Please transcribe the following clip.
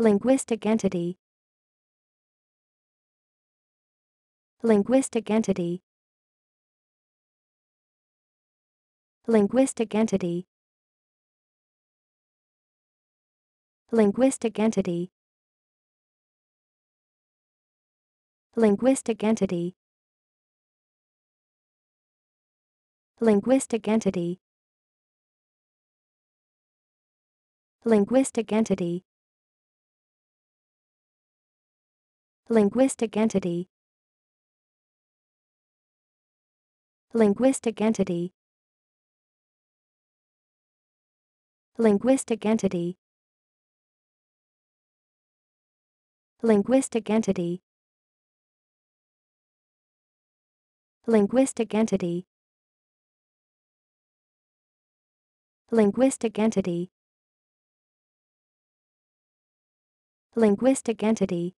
Linguistic entity Linguistic entity Linguistic entity Linguistic entity Linguistic entity Linguistic entity Linguistic entity Linguistic entity Linguistic entity Linguistic entity Linguistic entity Linguistic entity Linguistic entity Linguistic entity